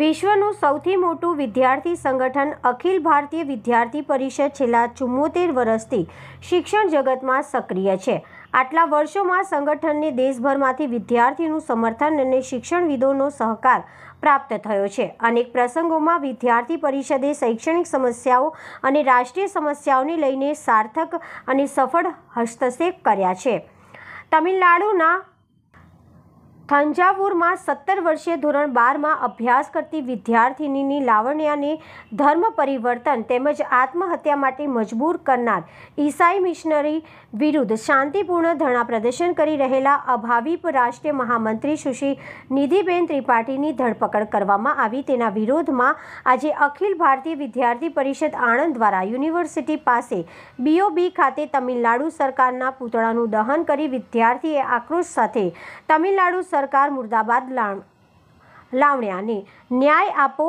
વિશ્વનું સૌથી મોટું વિદ્યાર્થી સંગઠન અખિલ ભારતીય વિદ્યાર્થી પરિષદ છેલ્લા ચુમ્મોતેર વર્ષથી શિક્ષણ જગતમાં સક્રિય છે આટલા વર્ષોમાં સંગઠનને દેશભરમાંથી વિદ્યાર્થીનું સમર્થન અને શિક્ષણવિદોનો સહકાર પ્રાપ્ત થયો છે અનેક પ્રસંગોમાં વિદ્યાર્થી પરિષદે શૈક્ષણિક સમસ્યાઓ અને રાષ્ટ્રીય સમસ્યાઓને લઈને સાર્થક અને સફળ હસ્તક્ષેપ કર્યા છે તમિલનાડુના થંજાવુરમાં સત્તર વર્ષીય ધોરણ બારમાં અભ્યાસ કરતી વિદ્યાર્થિનીની લાવણ્યાને ધર્મ પરિવર્તન તેમજ આત્મહત્યા માટે મજબૂર કરનાર ઈસાઈ મિશનરી વિરુદ્ધ શાંતિપૂર્ણ ધરણા પ્રદર્શન કરી રહેલા અભાવીપ રાષ્ટ્રીય મહામંત્રી સુશ્રી નિધિબેન ત્રિપાઠીની ધરપકડ કરવામાં આવી તેના વિરોધમાં આજે અખિલ ભારતીય વિદ્યાર્થી પરિષદ આણંદ દ્વારા યુનિવર્સિટી પાસે બીઓબી ખાતે તમિલનાડુ સરકારના પૂતળાનું દહન કરી વિદ્યાર્થીએ આક્રોશ સાથે તમિલનાડુ સરકાર મુર્દાબાદ લાવણ્યાને ન્યાય આપો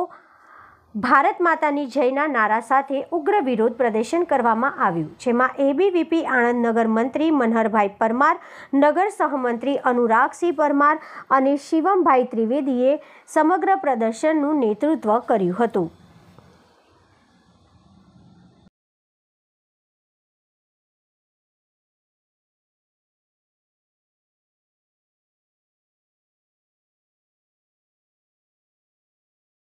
ભારત માતાની જયના નારા સાથે ઉગ્ર વિરોધ પ્રદર્શન કરવામાં આવ્યું જેમાં એબીવીપી આણંદ નગર મંત્રી મનહરભાઈ પરમાર નગર સહમંત્રી અનુરાગસિંહ પરમાર અને શિવમભાઈ ત્રિવેદીએ સમગ્ર પ્રદર્શનનું નેતૃત્વ કર્યું હતું